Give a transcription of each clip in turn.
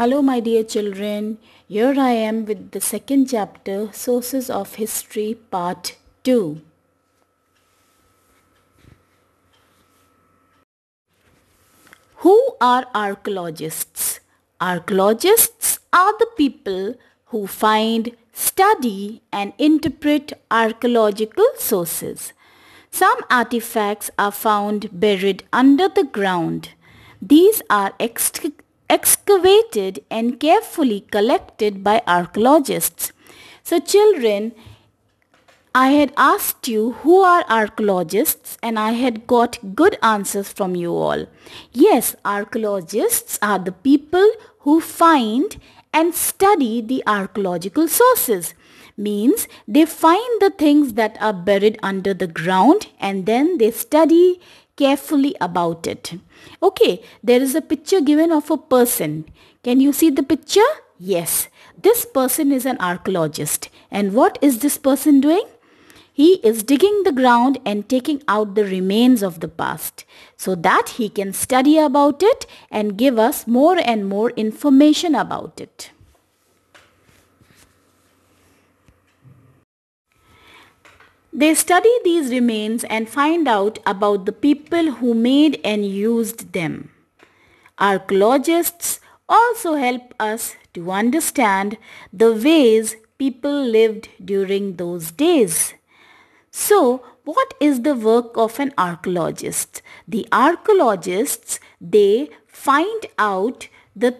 Hello my dear children, here I am with the second chapter Sources of History Part 2. Who are archaeologists? Archaeologists are the people who find, study and interpret archaeological sources. Some artifacts are found buried under the ground. These are extricated excavated and carefully collected by archaeologists. So children, I had asked you who are archaeologists and I had got good answers from you all. Yes, archaeologists are the people who find and study the archaeological sources. Means they find the things that are buried under the ground and then they study, carefully about it. Okay, there is a picture given of a person. Can you see the picture? Yes, this person is an archaeologist. And what is this person doing? He is digging the ground and taking out the remains of the past so that he can study about it and give us more and more information about it. They study these remains and find out about the people who made and used them. Archaeologists also help us to understand the ways people lived during those days. So, what is the work of an archaeologist? The archaeologists, they find out the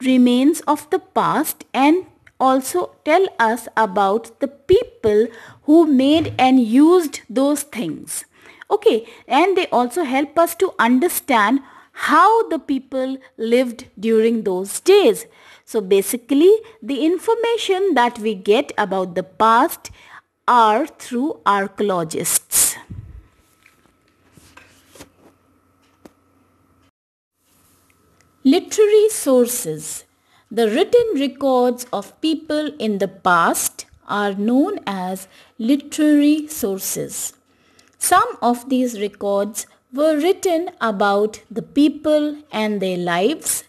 remains of the past and also tell us about the people who made and used those things. Okay, and they also help us to understand how the people lived during those days. So basically, the information that we get about the past are through archaeologists. Literary sources the written records of people in the past are known as literary sources. Some of these records were written about the people and their lives,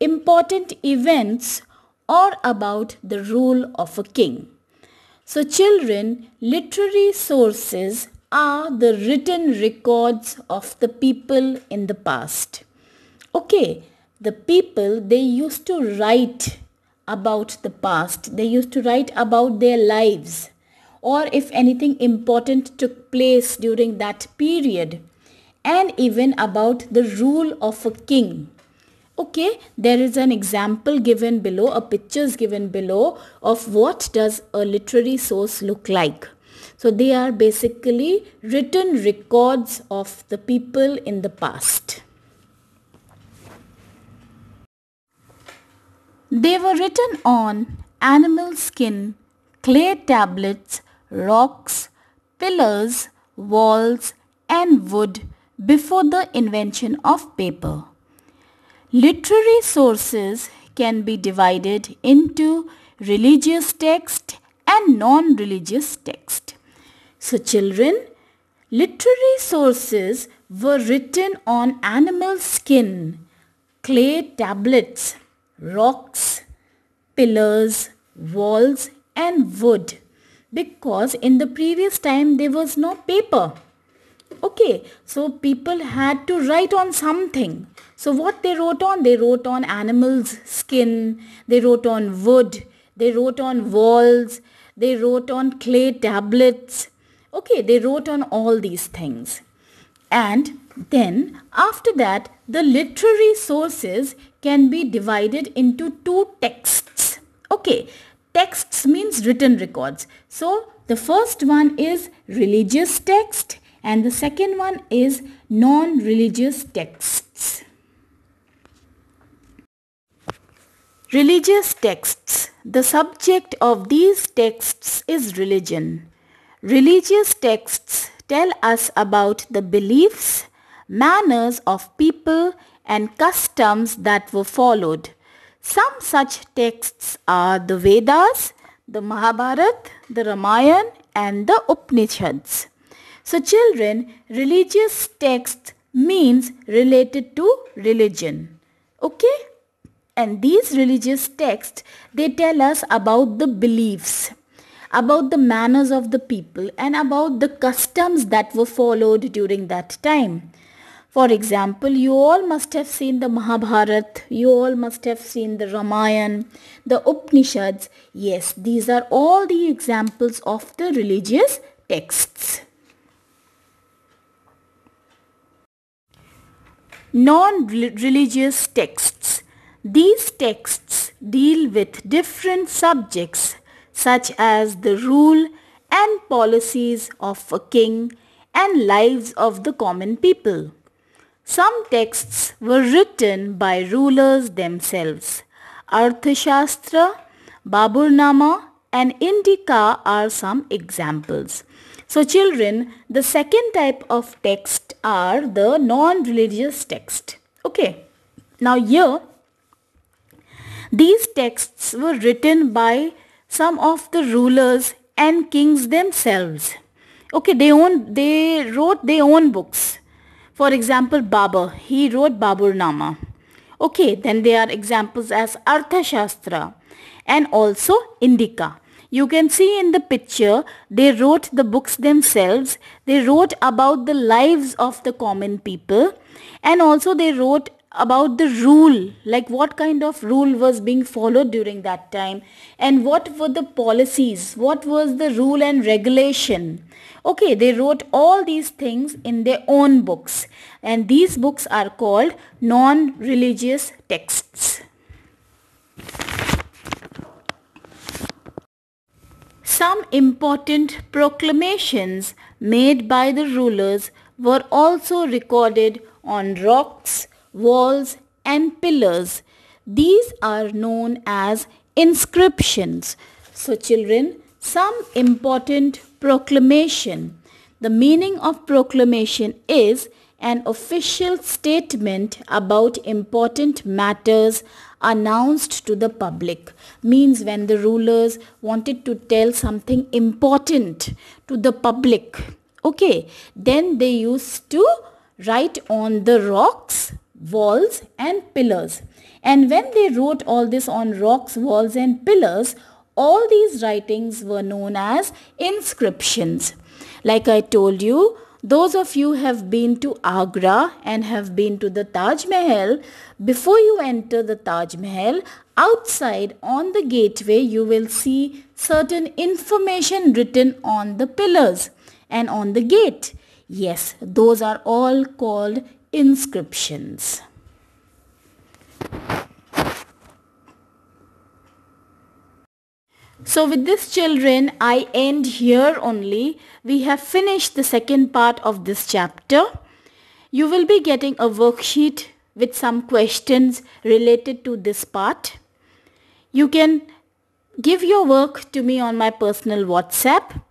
important events or about the rule of a king. So children, literary sources are the written records of the people in the past. Okay, the people they used to write about the past they used to write about their lives or if anything important took place during that period and even about the rule of a king okay there is an example given below a picture is given below of what does a literary source look like so they are basically written records of the people in the past They were written on animal skin, clay tablets, rocks, pillars, walls and wood before the invention of paper. Literary sources can be divided into religious text and non-religious text. So children, literary sources were written on animal skin, clay tablets, rocks, pillars, walls and wood because in the previous time there was no paper. Okay, so people had to write on something. So what they wrote on? They wrote on animals' skin, they wrote on wood, they wrote on walls, they wrote on clay tablets. Okay, they wrote on all these things. And then after that the literary sources can be divided into two texts. Okay, texts means written records. So the first one is religious text and the second one is non-religious texts. Religious texts. The subject of these texts is religion. Religious texts tell us about the beliefs, manners of people and customs that were followed. Some such texts are the Vedas, the Mahabharata, the Ramayana and the Upanishads. So children, religious texts means related to religion. Okay? And these religious texts, they tell us about the beliefs, about the manners of the people and about the customs that were followed during that time. For example, you all must have seen the Mahabharat, you all must have seen the Ramayana, the Upanishads. Yes, these are all the examples of the religious texts. Non-religious texts. These texts deal with different subjects such as the rule and policies of a king and lives of the common people. Some texts were written by rulers themselves. Arthashastra, Baburnama and Indika are some examples. So children, the second type of text are the non-religious text. Okay. Now here, these texts were written by some of the rulers and kings themselves. Okay, they own they wrote their own books. For example, Babur, he wrote Baburnama. Okay, then there are examples as Arthashastra and also Indika. You can see in the picture, they wrote the books themselves. They wrote about the lives of the common people and also they wrote about the rule, like what kind of rule was being followed during that time and what were the policies, what was the rule and regulation. Okay, they wrote all these things in their own books and these books are called non-religious texts. Some important proclamations made by the rulers were also recorded on rocks, walls and pillars. These are known as inscriptions. So children, some important proclamation. The meaning of proclamation is an official statement about important matters announced to the public means when the rulers wanted to tell something important to the public okay then they used to write on the rocks walls and pillars. And when they wrote all this on rocks, walls and pillars, all these writings were known as inscriptions. Like I told you, those of you have been to Agra and have been to the Taj Mahal, before you enter the Taj Mahal, outside on the gateway you will see certain information written on the pillars and on the gate. Yes, those are all called inscriptions. So with this children, I end here only. We have finished the second part of this chapter. You will be getting a worksheet with some questions related to this part. You can give your work to me on my personal WhatsApp.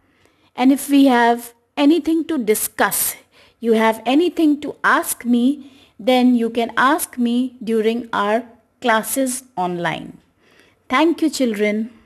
And if we have anything to discuss you have anything to ask me, then you can ask me during our classes online. Thank you children.